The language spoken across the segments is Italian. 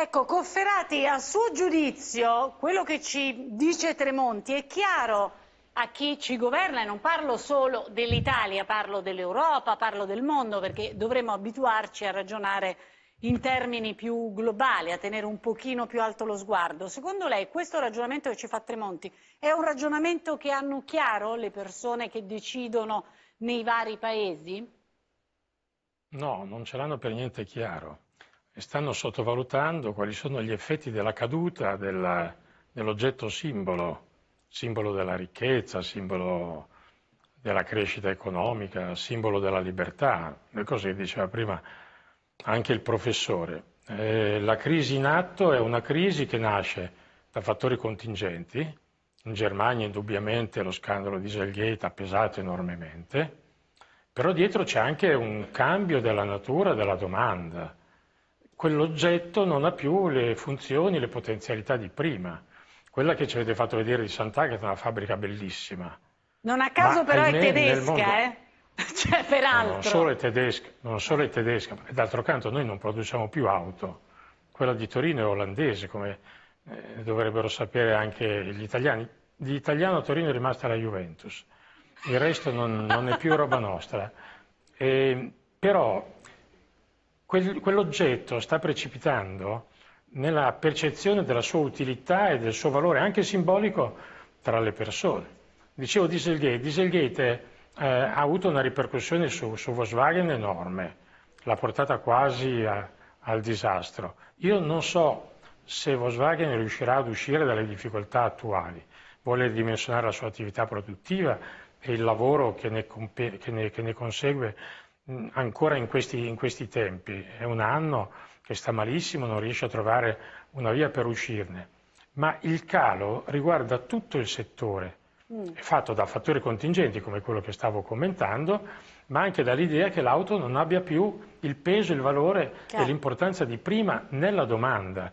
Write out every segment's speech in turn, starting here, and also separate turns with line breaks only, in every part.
Ecco, Cofferati, a suo giudizio, quello che ci dice Tremonti è chiaro a chi ci governa, e non parlo solo dell'Italia, parlo dell'Europa, parlo del mondo, perché dovremmo abituarci a ragionare in termini più globali, a tenere un pochino più alto lo sguardo. Secondo lei questo ragionamento che ci fa Tremonti è un ragionamento che hanno chiaro le persone che decidono nei vari paesi?
No, non ce l'hanno per niente chiaro stanno sottovalutando quali sono gli effetti della caduta della, dell'oggetto simbolo, simbolo della ricchezza, simbolo della crescita economica, simbolo della libertà, le cose che diceva prima anche il professore. Eh, la crisi in atto è una crisi che nasce da fattori contingenti, in Germania indubbiamente lo scandalo di Dieselgate ha pesato enormemente, però dietro c'è anche un cambio della natura della domanda quell'oggetto non ha più le funzioni, le potenzialità di prima. Quella che ci avete fatto vedere di Sant'Agata è una fabbrica bellissima.
Non a caso però è tedesca, mondo... eh? Cioè, peraltro. Non solo
è tedesca, non solo è tedesca, perché d'altro canto noi non produciamo più auto. Quella di Torino è olandese, come eh, dovrebbero sapere anche gli italiani. Di italiano a Torino è rimasta la Juventus, il resto non, non è più roba nostra. E, ehm, però quell'oggetto sta precipitando nella percezione della sua utilità e del suo valore anche simbolico tra le persone. Dicevo Dieselgate, Dieselgate eh, ha avuto una ripercussione su, su, Volkswagen enorme, l'ha portata quasi a, al disastro. Io non so se Volkswagen riuscirà ad uscire dalle difficoltà attuali, vuole dimensionare la sua attività produttiva e il lavoro che ne, che ne, che ne consegue Mm, ancora in questi, in questi tempi, è un anno che sta malissimo, non riesce a trovare una via per uscirne, ma il calo riguarda tutto il settore, mm. è fatto da fattori contingenti come quello che stavo commentando, ma anche dall'idea che l'auto non abbia più il peso, il valore Chiaro. e l'importanza di prima nella domanda.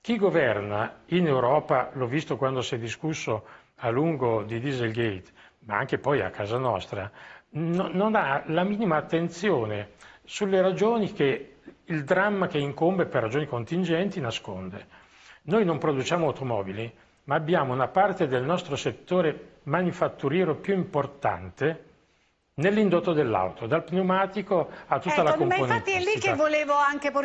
Chi governa in Europa, l'ho visto quando si è discusso a lungo di Dieselgate, ma anche poi a casa nostra, no, non ha la minima attenzione sulle ragioni che il dramma che incombe per ragioni contingenti nasconde. Noi non produciamo automobili, ma abbiamo una parte del nostro settore manifatturiero più importante nell'indotto dell'auto, dal pneumatico a tutta ecco, la componentistica. Ma infatti è lì che
volevo anche portare